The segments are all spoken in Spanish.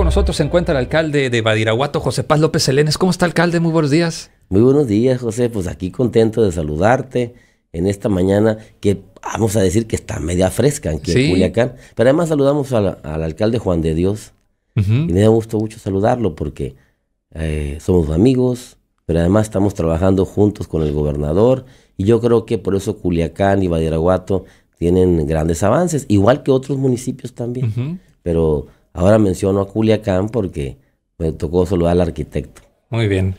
con nosotros se encuentra el alcalde de Badiraguato, José Paz López Helénes. ¿Cómo está, alcalde? Muy buenos días. Muy buenos días, José. Pues aquí contento de saludarte en esta mañana que vamos a decir que está media fresca aquí en Culiacán. Pero además saludamos al, alcalde Juan de Dios. Y me da gusto mucho saludarlo porque eh, somos amigos, pero además estamos trabajando juntos con el gobernador. Y yo creo que por eso Culiacán y Badiraguato tienen grandes avances, igual que otros municipios también. Pero Ahora menciono a Culiacán porque me tocó saludar al arquitecto. Muy bien.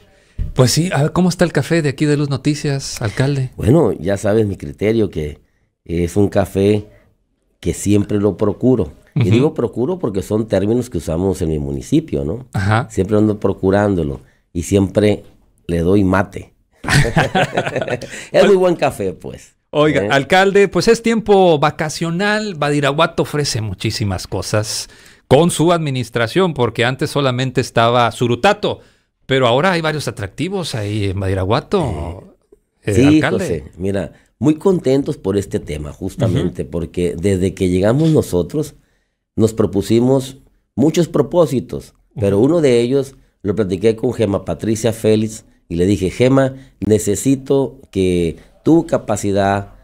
Pues sí, ¿cómo está el café de aquí de Luz Noticias, alcalde? Bueno, ya sabes mi criterio, que es un café que siempre lo procuro. Y digo procuro porque son términos que usamos en mi municipio, ¿no? Siempre ando procurándolo y siempre le doy mate. es muy buen café, pues. Oiga, ¿Eh? alcalde, pues es tiempo vacacional. Badiraguato ofrece muchísimas cosas con su administración, porque antes solamente estaba Surutato, pero ahora hay varios atractivos ahí en Badiraguato. sí, eh, mira, muy contentos por este tema, justamente, porque desde que llegamos nosotros nos propusimos muchos propósitos, pero uno de ellos lo platiqué con Gema Patricia Félix y le dije, Gema, necesito que tu capacidad,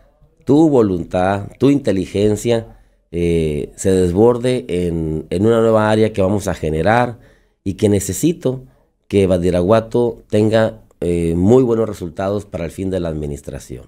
tu voluntad, tu inteligencia, eh, se desborde en, una nueva área que vamos a generar y que necesito que Badiraguato tenga eh, muy buenos resultados para el fin de la administración.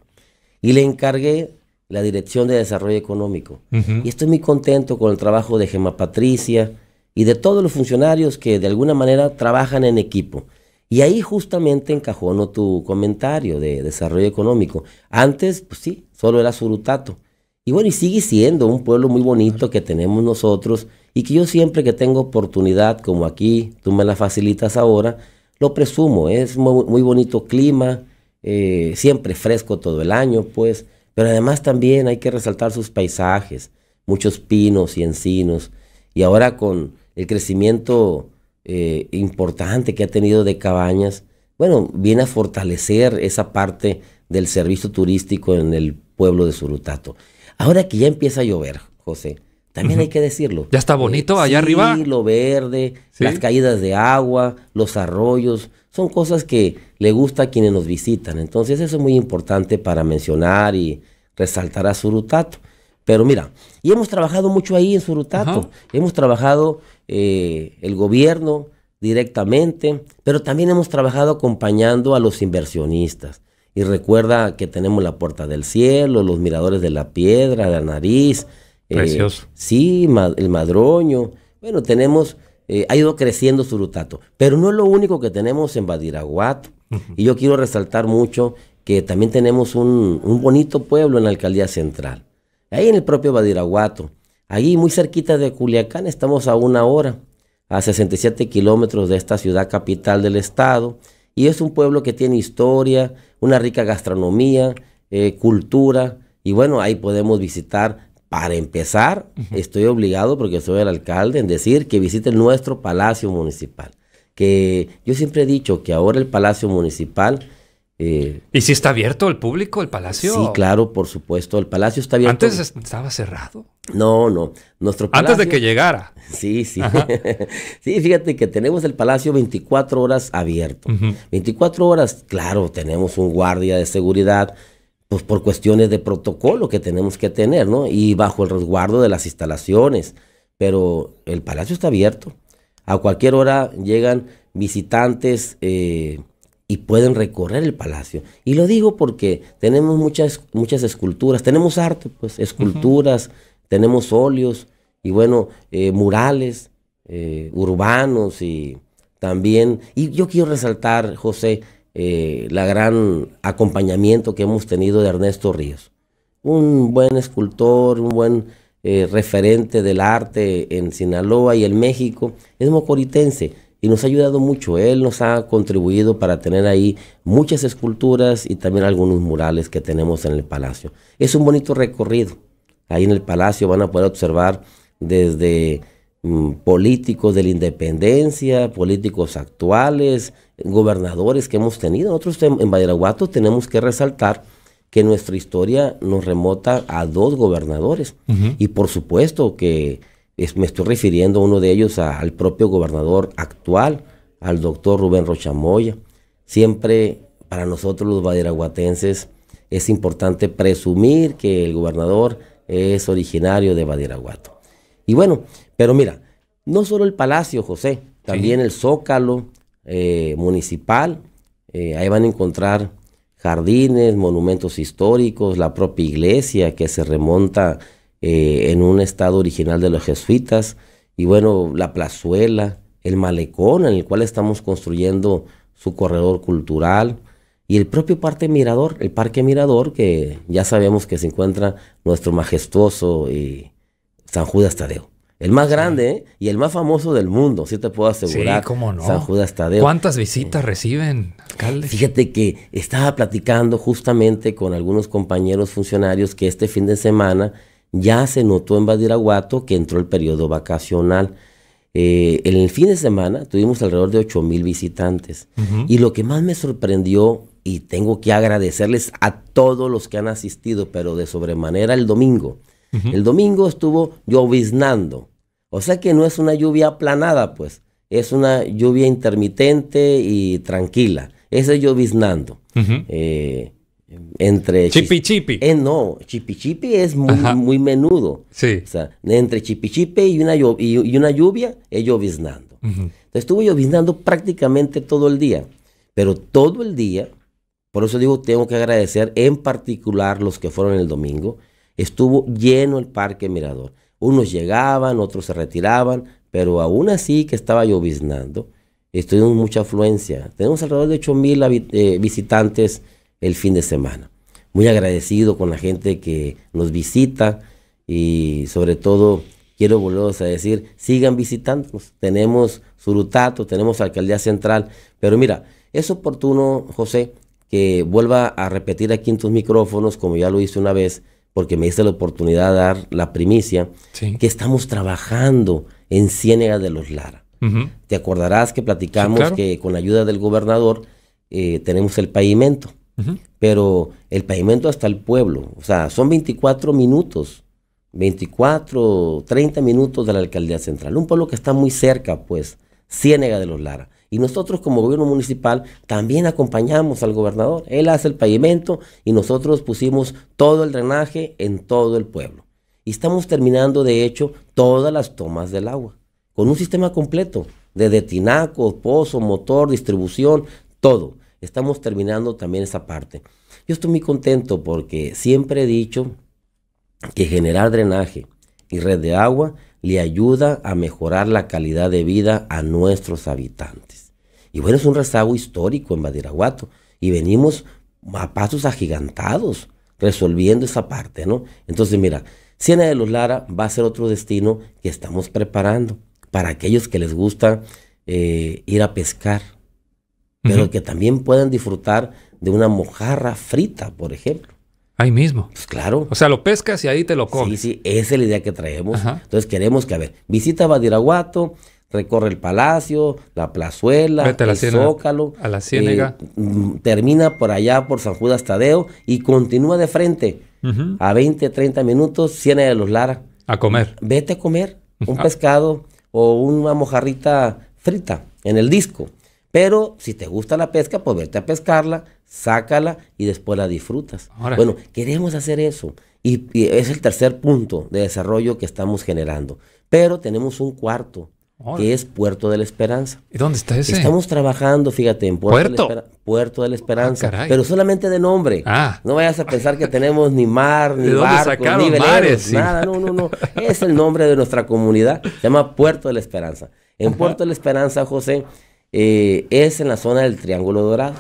Y le encargué la Dirección de Desarrollo Económico. Y estoy muy contento con el trabajo de Gema Patricia y de todos los funcionarios que de alguna manera trabajan en equipo. Y ahí justamente encajó no tu comentario de desarrollo económico. Antes, pues sí, solo era surutato. Y bueno, y sigue siendo un pueblo muy bonito que tenemos nosotros y que yo siempre que tengo oportunidad, como aquí tú me la facilitas ahora, lo presumo. Es muy, bonito clima, eh, siempre fresco todo el año, pues. Pero además también hay que resaltar sus paisajes, muchos pinos y encinos. Y ahora con el crecimiento eh, importante que ha tenido de cabañas, bueno, viene a fortalecer esa parte del servicio turístico en el pueblo de Surutato. Ahora que ya empieza a llover, José, también hay que decirlo. Ya está bonito allá allá eh, sí, arriba. Lo verde, las caídas de agua, los arroyos, son cosas que le gusta a quienes nos visitan. Entonces eso es muy importante para mencionar y resaltar a Surutato. Pero mira, y hemos trabajado mucho ahí en Surutato. Hemos trabajado eh, el gobierno directamente, pero también hemos trabajado acompañando a los inversionistas. Y recuerda que tenemos la puerta del cielo, los miradores de la piedra, la nariz. Eh, Precioso. sí, el madroño. Bueno, tenemos, eh, ha ido creciendo Surutato. Pero no es lo único que tenemos en Badiraguat. Y yo quiero resaltar mucho que también tenemos un, un, bonito pueblo en la alcaldía central. Ahí en el propio Badiraguato. Ahí muy cerquita de Culiacán, estamos a una hora, a 67 kilómetros de esta ciudad capital del estado. Y es un pueblo que tiene historia, una rica gastronomía, eh, cultura, y bueno, ahí podemos visitar. Para empezar, estoy obligado, porque soy el alcalde, en decir que visiten nuestro Palacio Municipal. Que yo siempre he dicho que ahora el Palacio Municipal eh, ¿Y si está abierto el público, el palacio? Sí, claro, por supuesto. El palacio está abierto. ¿Antes estaba cerrado? No, no. Nuestro Antes de que llegara. Sí, sí. sí, fíjate que tenemos el palacio 24 horas abierto. 24 horas, claro, tenemos un guardia de seguridad, pues por cuestiones de protocolo que tenemos que tener, ¿no? Y bajo el resguardo de las instalaciones. Pero el palacio está abierto. A cualquier hora llegan visitantes. Eh, y pueden recorrer el palacio. Y lo digo porque tenemos muchas, muchas esculturas, tenemos arte, pues esculturas, tenemos óleos y bueno, eh, murales eh, urbanos y también, y yo quiero resaltar, José, eh, la gran acompañamiento que hemos tenido de Ernesto Ríos. Un buen escultor, un buen referente del arte en Sinaloa y en México. Es mocoritense y nos ha ayudado mucho. Él nos ha contribuido para tener ahí muchas esculturas y también algunos murales que tenemos en el palacio. Es un bonito recorrido. Ahí en el palacio van a poder observar desde mm, políticos de la independencia, políticos actuales, gobernadores que hemos tenido. Nosotros en Badiraguato tenemos que resaltar que nuestra historia nos remota a dos gobernadores. Y por supuesto que me estoy refiriendo uno de ellos al propio gobernador actual, al doctor Rubén Rochamoya. Siempre para nosotros los badiraguatenses es importante presumir que el gobernador es originario de Badiraguato. Y bueno, pero mira, no solo el Palacio, José, también el Zócalo eh, Municipal, eh, ahí van a encontrar jardines, monumentos históricos, la propia iglesia que se remonta eh, en un estado original de los jesuitas, y bueno, la plazuela, el malecón en el cual estamos construyendo su corredor cultural, y el propio Parque Mirador, el Parque Mirador, que ya sabemos que se encuentra nuestro majestuoso eh, San Judas Tadeo. El más grande ¿eh? y el más famoso del mundo, si te puedo asegurar. Sí, cómo no. San Judas Tadeo. ¿Cuántas visitas reciben, alcalde? Fíjate que estaba platicando justamente con algunos compañeros funcionarios que este fin de semana ya se notó en Badiraguato que entró el periodo vacacional. Eh, en el fin de semana tuvimos alrededor de 8 mil visitantes. Y lo que más me sorprendió, y tengo que agradecerles a todos los que han asistido, pero de sobremanera el domingo. El domingo estuvo lloviznando. O sea que no es una lluvia aplanada, pues. Es una lluvia intermitente y tranquila. Ese es lloviznando entre chipi eh, no, chipi es muy, menudo. entre chipi y una, y, una lluvia es lloviznando. estuvo lloviznando prácticamente todo el día, pero todo el día, por eso digo, tengo que agradecer en particular los que fueron el domingo, estuvo lleno el parque Mirador. Unos llegaban, otros se retiraban, pero aún así que estaba lloviznando, estuvimos mucha afluencia. Tenemos alrededor de 8 mil eh, visitantes el fin de semana. Muy agradecido con la gente que nos visita y sobre todo quiero volveros a decir, sigan visitándonos. Tenemos Surutato, tenemos Alcaldía Central, pero mira, es oportuno, José, que vuelva a repetir aquí en tus micrófonos, como ya lo hice una vez, porque me hice la oportunidad de dar la primicia, que estamos trabajando en Ciénaga de los Lara. Te acordarás que platicamos que con la ayuda del gobernador eh, tenemos el pavimento pero el pavimento hasta el pueblo, o sea, son 24 minutos, 24, 30 minutos de la alcaldía central, un pueblo que está muy cerca, pues, Ciénaga de los Lara. Y nosotros como gobierno municipal también acompañamos al gobernador. Él hace el pavimento y nosotros pusimos todo el drenaje en todo el pueblo. Y estamos terminando, de hecho, todas las tomas del agua, con un sistema completo, de tinaco, pozo, motor, distribución, todo estamos terminando también esa parte. Yo estoy muy contento porque siempre he dicho que generar drenaje y red de agua le ayuda a mejorar la calidad de vida a nuestros habitantes. Y bueno, es un rezago histórico en Badiraguato y venimos a pasos agigantados resolviendo esa parte, ¿no? Entonces, mira, Siena de los Lara va a ser otro destino que estamos preparando para aquellos que les gusta eh, ir a pescar pero que también puedan disfrutar de una mojarra frita, por ejemplo. Ahí mismo. Pues claro. O sea, lo pescas y ahí te lo comes. Sí, sí, esa es la idea que traemos. Entonces queremos que, a ver, visita Badiraguato, recorre el palacio, la plazuela, el zócalo. A la ciénaga. Eh, mm, termina por allá, por San Judas Tadeo, y continúa de frente a 20, 30 minutos, Ciénaga de los Lara. A comer. Vete a comer un ah. pescado o una mojarrita frita en el disco. Pero si te gusta la pesca, pues vete a pescarla, sácala y después la disfrutas. Bueno, queremos hacer eso. Y, es el tercer punto de desarrollo que estamos generando. Pero tenemos un cuarto, que es Puerto de la Esperanza. ¿Y dónde está ese? Estamos trabajando, fíjate, en Puerto, ¿Puerto? De, la ah, Esperanza. pero solamente de nombre. Ah. No vayas a pensar que tenemos ni mar, ni barco, ni veleros, nada. No, no, no. es el nombre de nuestra comunidad. Se llama Puerto de la Esperanza. En Puerto de la Esperanza, José, eh, es en la zona del Triángulo Dorado.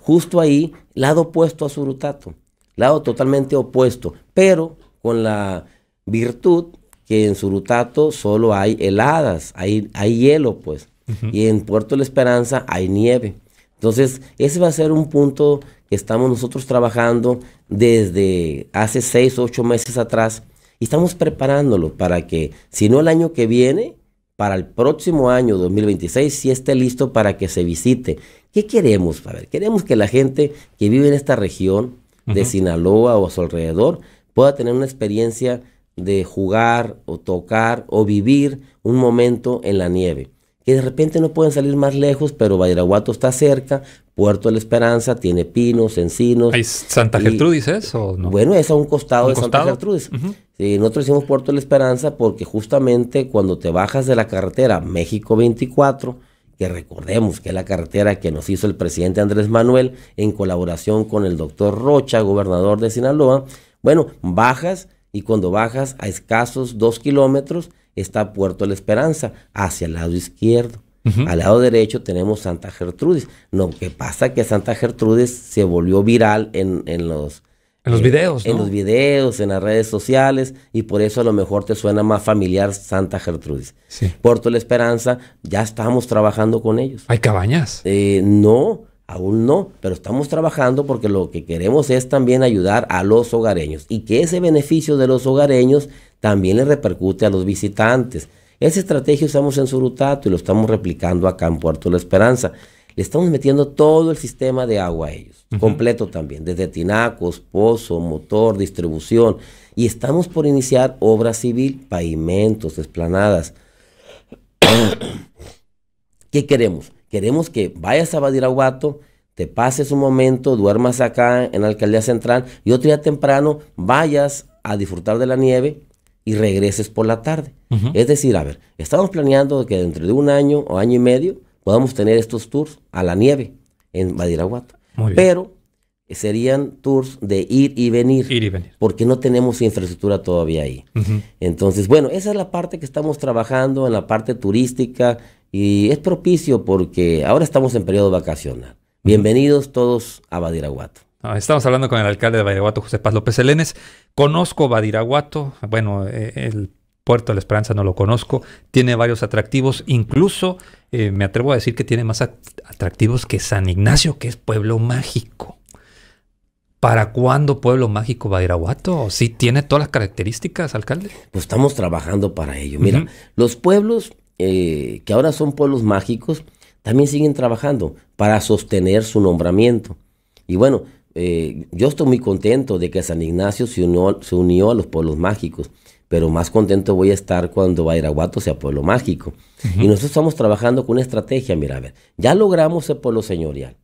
Justo ahí, lado opuesto a Surutato. Lado totalmente opuesto, pero con la virtud que en Surutato solo hay heladas, hay, hay hielo, pues. Y en Puerto la Esperanza hay nieve. Entonces, ese va a ser un punto que estamos nosotros trabajando desde hace seis, ocho meses atrás. Y estamos preparándolo para que, si no el año que viene, para el próximo año 2026 si esté listo para que se visite. ¿Qué queremos? Faber? ver, queremos que la gente que vive en esta región de Sinaloa o a su alrededor pueda tener una experiencia de jugar o tocar o vivir un momento en la nieve. Que de repente no pueden salir más lejos, pero Vallaraguato está cerca, Puerto de la Esperanza tiene pinos, encinos. ¿Hay Santa Gertrudis es o no? Bueno, es a un costado de Santa Gertrudis. nosotros hicimos Puerto de la Esperanza porque justamente cuando te bajas de la carretera México 24, que recordemos que es la carretera que nos hizo el presidente Andrés Manuel en colaboración con el doctor Rocha, gobernador de Sinaloa, bueno, bajas y cuando bajas a escasos dos kilómetros está Puerto de la Esperanza, hacia el lado izquierdo. Al lado derecho tenemos Santa Gertrudis. Lo que pasa que Santa Gertrudis se volvió viral en, los... En los eh, videos, En los videos, en las redes sociales, y por eso a lo mejor te suena más familiar Santa Gertrudis. Sí. Puerto La Esperanza, ya estamos trabajando con ellos. ¿Hay cabañas? Eh, no, aún no, pero estamos trabajando porque lo que queremos es también ayudar a los hogareños y que ese beneficio de los hogareños también le repercute a los visitantes. Esa estrategia usamos en Surutato y lo estamos replicando acá en Puerto La Esperanza. Le estamos metiendo todo el sistema de agua a ellos, completo también, desde tinacos, pozo, motor, distribución. Y estamos por iniciar obra civil, pavimentos, esplanadas. ¿Qué queremos? Queremos que vayas a Badiraguato, te pases un momento, duermas acá en la alcaldía central y otro día temprano vayas a disfrutar de la nieve, y regreses por la tarde. Es decir, a ver, estamos planeando que dentro de un año o año y medio podamos tener estos tours a la nieve en Badiraguato. Pero serían tours de ir y venir. Ir y venir. Porque no tenemos infraestructura todavía ahí. Entonces, bueno, esa es la parte que estamos trabajando en la parte turística y es propicio porque ahora estamos en periodo vacacional. Bienvenidos todos a Badiraguato. Ah, estamos hablando con el alcalde de Badiraguato, José Paz López Elenes. Conozco Badiraguato, bueno, eh, el puerto de la Esperanza no lo conozco, tiene varios atractivos, incluso eh, me atrevo a decir que tiene más atractivos que San Ignacio, que es pueblo mágico. ¿Para cuándo Pueblo Mágico Badiraguato? ¿Sí tiene todas las características, alcalde? Pues estamos trabajando para ello. Mira, los pueblos eh, que ahora son pueblos mágicos también siguen trabajando para sostener su nombramiento. Y bueno, eh, yo estoy muy contento de que San Ignacio se unió, se unió a los pueblos mágicos, pero más contento voy a estar cuando Vairaguato sea pueblo mágico. Y nosotros estamos trabajando con una estrategia, mira, a ver, ya logramos el pueblo señorial.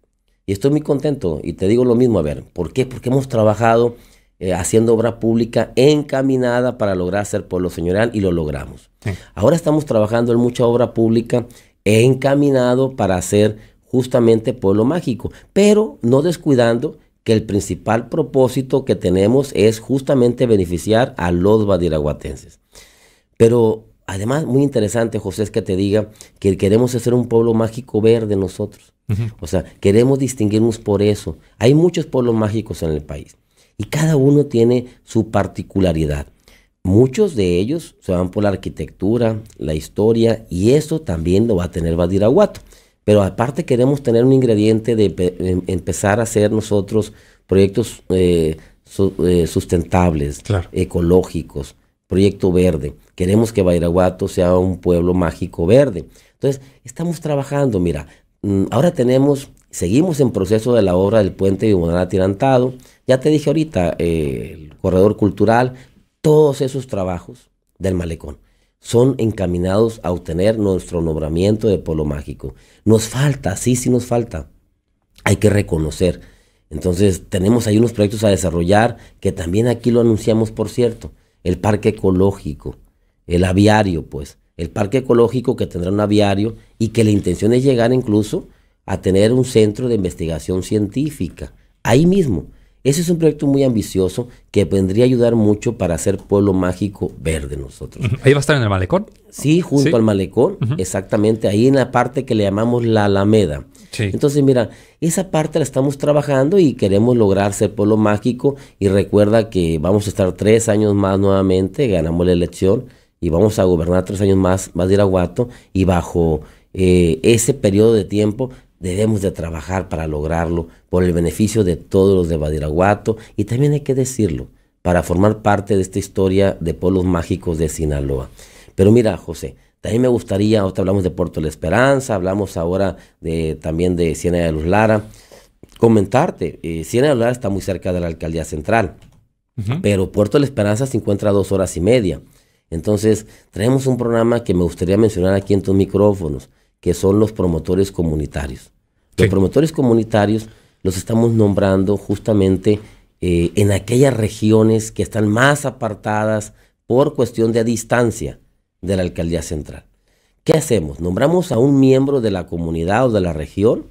Y estoy muy contento y te digo lo mismo, a ver, ¿por qué? Porque hemos trabajado eh, haciendo obra pública encaminada para lograr ser pueblo señorial y lo logramos. Ahora estamos trabajando en mucha obra pública encaminado para ser justamente pueblo mágico, pero no descuidando que el principal propósito que tenemos es justamente beneficiar a los badiraguatenses. Pero además, muy interesante, José, es que te diga que queremos hacer un pueblo mágico verde nosotros. O sea, queremos distinguirnos por eso. Hay muchos pueblos mágicos en el país y cada uno tiene su particularidad. Muchos de ellos se van por la arquitectura, la historia, y eso también lo va a tener Badiraguato. Pero aparte queremos tener un ingrediente de em, empezar a hacer nosotros proyectos eh, eh, sustentables, ecológicos, proyecto verde. Queremos que Bairaguato sea un pueblo mágico verde. Entonces, estamos trabajando, mira, mm, ahora tenemos, seguimos en proceso de la obra del puente de Guadalatirantado. Atirantado. Ya te dije ahorita, eh, el corredor cultural, todos esos trabajos del malecón son encaminados a obtener nuestro nombramiento de polo mágico. Nos falta, sí, sí nos falta. Hay que reconocer. Entonces tenemos ahí unos proyectos a desarrollar que también aquí lo anunciamos, por cierto. El parque ecológico, el aviario, pues. El parque ecológico que tendrá un aviario y que la intención es llegar incluso a tener un centro de investigación científica. Ahí mismo. Ese es un proyecto muy ambicioso que vendría a ayudar mucho para hacer Pueblo Mágico verde nosotros. Ahí va a estar en el malecón. Sí, junto al malecón, exactamente, ahí en la parte que le llamamos la Alameda. Entonces, mira, esa parte la estamos trabajando y queremos lograr ser Pueblo Mágico y recuerda que vamos a estar tres años más nuevamente, ganamos la elección y vamos a gobernar tres años más, más de Iraguato y bajo eh, ese periodo de tiempo debemos de trabajar para lograrlo por el beneficio de todos los de Badiraguato y también hay que decirlo, para formar parte de esta historia de pueblos mágicos de Sinaloa. Pero mira, José, también me gustaría, ahora hablamos de Puerto de la Esperanza, hablamos ahora de, también de Ciénaga de los Lara, comentarte, eh, de los Lara está muy cerca de la alcaldía central, pero Puerto de la Esperanza se encuentra a dos horas y media. Entonces, traemos un programa que me gustaría mencionar aquí en tus micrófonos que son los promotores comunitarios. Los promotores comunitarios los estamos nombrando justamente eh, en aquellas regiones que están más apartadas por cuestión de distancia de la alcaldía central. ¿Qué hacemos? Nombramos a un miembro de la comunidad o de la región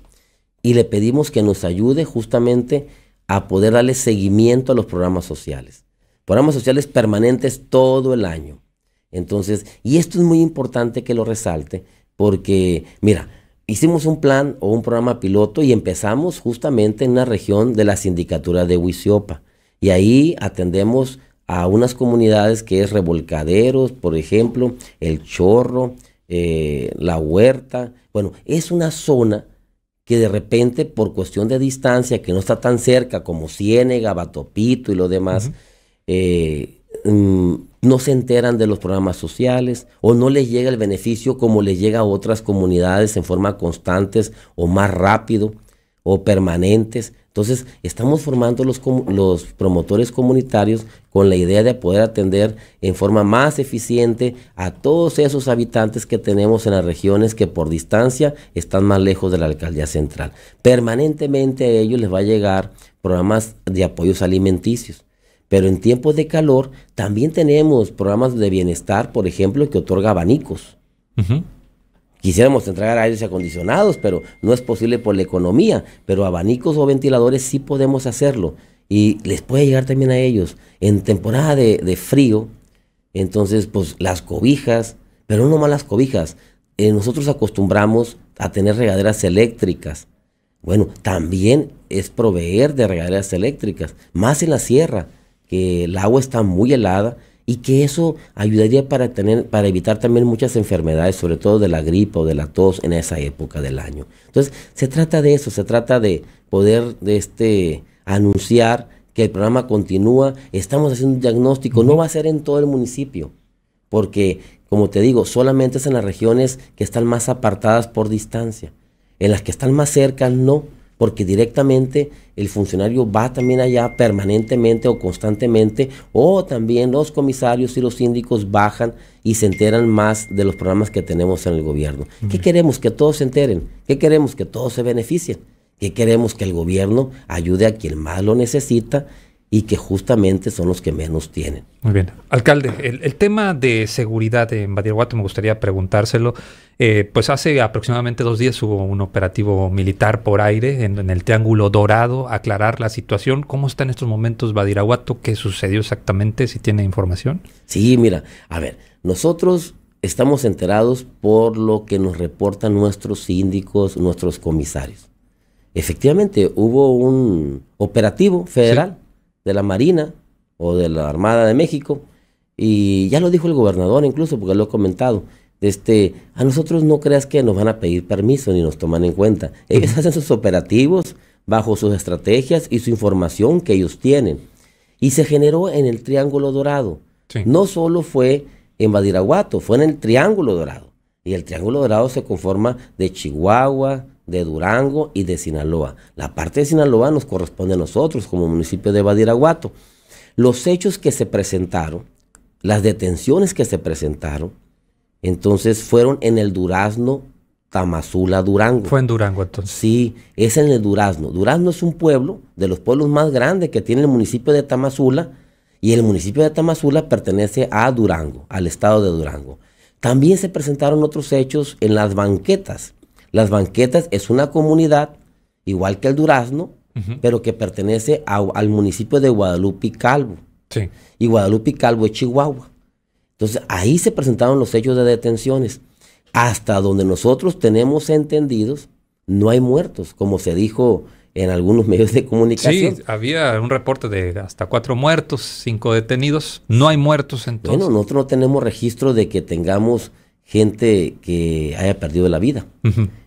y le pedimos que nos ayude justamente a poder darle seguimiento a los programas sociales. Programas sociales permanentes todo el año. Entonces, y esto es muy importante que lo resalte, porque, mira, hicimos un plan o un programa piloto y empezamos justamente en una región de la sindicatura de Huisiopa. Y ahí atendemos a unas comunidades que es Revolcaderos, por ejemplo, El Chorro, eh, La Huerta. Bueno, es una zona que de repente por cuestión de distancia, que no está tan cerca como Ciénega, Batopito y lo demás, eh, mm, no se enteran de los programas sociales o no les llega el beneficio como les llega a otras comunidades en forma constantes o más rápido o permanentes. Entonces, estamos formando los, los promotores comunitarios con la idea de poder atender en forma más eficiente a todos esos habitantes que tenemos en las regiones que por distancia están más lejos de la alcaldía central. Permanentemente a ellos les va a llegar programas de apoyos alimenticios pero en tiempos de calor también tenemos programas de bienestar, por ejemplo, que otorga abanicos. Quisiéramos entregar aires acondicionados, pero no es posible por la economía. Pero abanicos o ventiladores sí podemos hacerlo. Y les puede llegar también a ellos. En temporada de, frío, entonces, pues las cobijas, pero no más las cobijas. Eh, nosotros acostumbramos a tener regaderas eléctricas. Bueno, también es proveer de regaderas eléctricas, más en la sierra que el agua está muy helada y que eso ayudaría para, tener, para evitar también muchas enfermedades, sobre todo de la gripe o de la tos en esa época del año. Entonces, se trata de eso, se trata de poder de este, anunciar que el programa continúa, estamos haciendo un diagnóstico, no va a ser en todo el municipio, porque, como te digo, solamente es en las regiones que están más apartadas por distancia, en las que están más cerca no, porque directamente el funcionario va también allá permanentemente o constantemente, o también los comisarios y los síndicos bajan y se enteran más de los programas que tenemos en el gobierno. ¿Qué queremos? Que todos se enteren, ¿qué queremos? Que todos se beneficien, ¿qué queremos? Que el gobierno ayude a quien más lo necesita y que justamente son los que menos tienen. Muy bien. Alcalde, el, tema de seguridad en Badiraguato me gustaría preguntárselo. Eh, pues hace aproximadamente dos días hubo un operativo militar por aire en, el Triángulo Dorado, aclarar la situación. ¿Cómo está en estos momentos Badiraguato? ¿Qué sucedió exactamente? Si tiene información. Sí, mira, a ver, nosotros estamos enterados por lo que nos reportan nuestros síndicos, nuestros comisarios. Efectivamente, hubo un operativo federal de la Marina o de la Armada de México. Y ya lo dijo el gobernador incluso, porque lo ha comentado. Este, a nosotros no creas que nos van a pedir permiso ni nos toman en cuenta. Ellos hacen sus operativos bajo sus estrategias y su información que ellos tienen. Y se generó en el Triángulo Dorado. No solo fue en Badiraguato, fue en el Triángulo Dorado. Y el Triángulo Dorado se conforma de Chihuahua, de Durango y de Sinaloa. La parte de Sinaloa nos corresponde a nosotros como municipio de Badiraguato. Los hechos que se presentaron, las detenciones que se presentaron, entonces fueron en el Durazno, Tamazula, Durango. Fue en Durango entonces. Sí, es en el Durazno. Durazno es un pueblo de los pueblos más grandes que tiene el municipio de Tamazula y el municipio de Tamazula pertenece a Durango, al estado de Durango. También se presentaron otros hechos en las banquetas las Banquetas es una comunidad, igual que el Durazno, pero que pertenece al municipio de Guadalupe Calvo. Sí. Y Guadalupe Calvo es Chihuahua. Entonces ahí se presentaron los hechos de detenciones. Hasta donde nosotros tenemos entendidos, no hay muertos, como se dijo en algunos medios de comunicación. Sí, había un reporte de hasta cuatro muertos, cinco detenidos. No hay muertos entonces. Bueno, nosotros no tenemos registro de que tengamos gente que haya perdido la vida.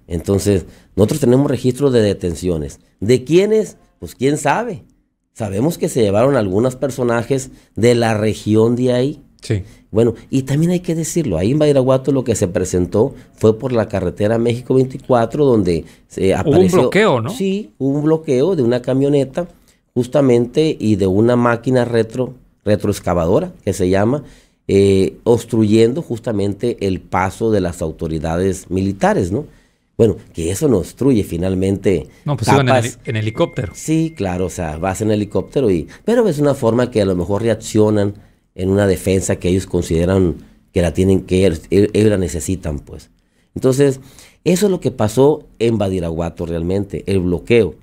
Entonces, nosotros tenemos registros de detenciones. ¿De quiénes? Pues quién sabe. Sabemos que se llevaron algunos personajes de la región de ahí. Sí. Bueno, y también hay que decirlo, ahí en Bairaguato lo que se presentó fue por la carretera México 24, donde se apareció... Hubo un bloqueo, ¿no? Sí, un bloqueo de una camioneta, justamente, y de una máquina retroexcavadora, que se llama, eh, obstruyendo justamente el paso de las autoridades militares, ¿no? Bueno, que eso nos obstruye finalmente. No, pues iban en, helicóptero. Sí, claro, o sea, vas en helicóptero y. Pero es una forma que a lo mejor reaccionan en una defensa que ellos consideran que la tienen que. Ellos la necesitan, pues. Entonces, eso es lo que pasó en Badiraguato realmente, el bloqueo.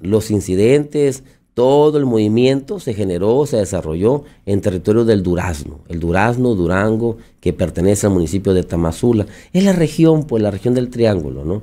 Los incidentes, todo el movimiento se generó, se desarrolló en territorio del Durazno, el Durazno, Durango, que pertenece al municipio de Tamazula. Es la región, pues la región del Triángulo, ¿no?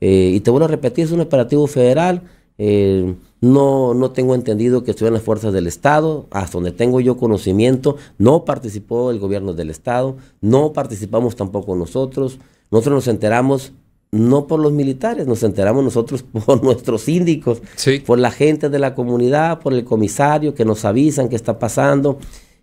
Eh, y te vuelvo a repetir, es un operativo federal. Eh, no, no tengo entendido que estuvieran las fuerzas del Estado, hasta donde tengo yo conocimiento, no participó el gobierno del Estado, no participamos tampoco nosotros. Nosotros nos enteramos no por los militares, nos enteramos nosotros por nuestros síndicos, por la gente de la comunidad, por el comisario que nos avisan qué está pasando.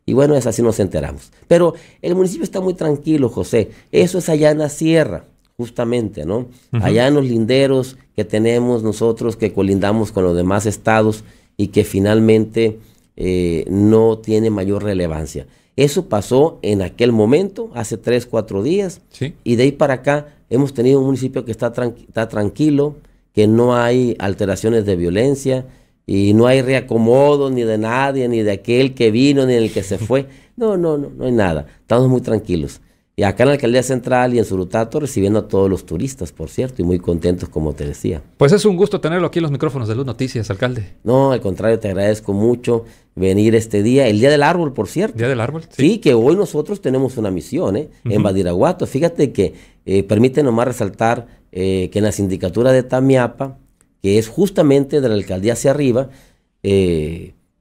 Y bueno, es así nos enteramos. Pero el municipio está muy tranquilo, José. Eso es allá en la sierra, justamente, ¿no? Allá en los linderos que tenemos nosotros, que colindamos con los demás estados y que finalmente eh, no tiene mayor relevancia. Eso pasó en aquel momento, hace tres, cuatro días, y de ahí para acá hemos tenido un municipio que está, tranquilo, que no hay alteraciones de violencia y no hay reacomodo ni de nadie, ni de aquel que vino, ni del que se fue. No, no, no, no hay nada. Estamos muy tranquilos. Y acá en la Alcaldía Central y en Surutato recibiendo a todos los turistas, por cierto, y muy contentos, como te decía. Pues es un gusto tenerlo aquí en los micrófonos de Luz Noticias, alcalde. No, al contrario, te agradezco mucho venir este día, el Día del Árbol, por cierto. Día del Árbol, sí. que hoy nosotros tenemos una misión ¿eh? en Badiraguato. Fíjate que eh, permite nomás resaltar eh, que en la sindicatura de Tamiapa, que es justamente de la alcaldía hacia arriba,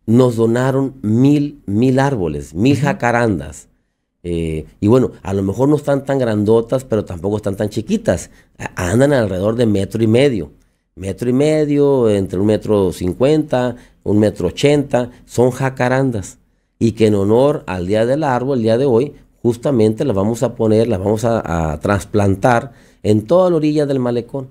nos donaron mil, mil árboles, mil jacarandas eh, y bueno, a lo mejor no están tan grandotas, pero tampoco están tan chiquitas. andan alrededor de metro y medio. Metro y medio, entre un metro cincuenta, un metro ochenta. Son jacarandas. Y que en honor al Día del Árbol, el día de hoy, justamente las vamos a poner, las vamos a trasplantar en toda la orilla del malecón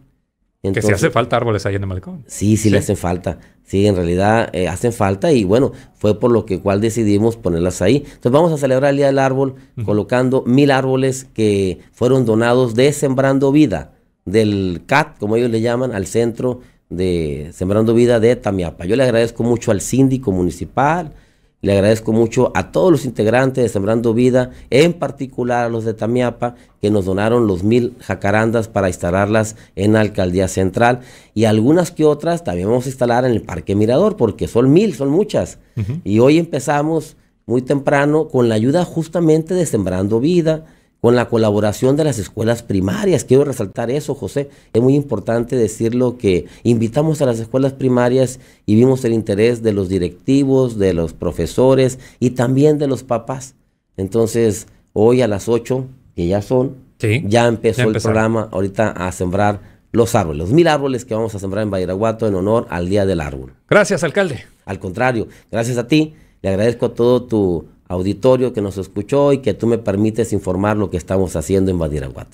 que si hace falta árboles ahí en el malecón. Sí, sí, le hacen falta. Sí, en realidad eh, hacen falta y bueno, fue por lo que cual decidimos ponerlas ahí. Entonces vamos a celebrar el Día del Árbol colocando mil árboles que fueron donados de Sembrando Vida, del CAT, como ellos le llaman, al centro de Sembrando Vida de Tamiapa. Yo le agradezco mucho al síndico municipal, le agradezco mucho a todos los integrantes de Sembrando Vida, en particular a los de Tamiapa, que nos donaron los mil jacarandas para instalarlas en la Alcaldía Central. Y algunas que otras también vamos a instalar en el Parque Mirador, porque son mil, son muchas. Y hoy empezamos muy temprano con la ayuda justamente de Sembrando Vida, con la colaboración de las escuelas primarias. Quiero resaltar eso, José. Es muy importante decirlo que invitamos a las escuelas primarias y vimos el interés de los directivos, de los profesores y también de los papas. Entonces, hoy a las 8, que ya son, ya empezó el programa ahorita a sembrar los árboles, los mil árboles que vamos a sembrar en Vallaraguato en honor al Día del Árbol. Gracias, alcalde. Al contrario, gracias a ti. Le agradezco todo tu auditorio que nos escuchó y que tú me permites informar lo que estamos haciendo en Badiraguato.